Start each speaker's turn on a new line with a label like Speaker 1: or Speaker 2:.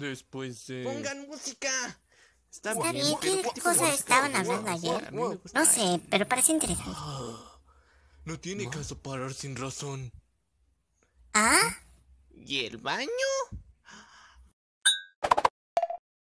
Speaker 1: Después de...
Speaker 2: ¡Pongan música! Está, bien,
Speaker 3: ¿qué cosa estaban hablando ayer? No
Speaker 4: sé, pero parece interesante. No tiene caso parar sin razón.
Speaker 3: ¿Ah? ¿Y el baño?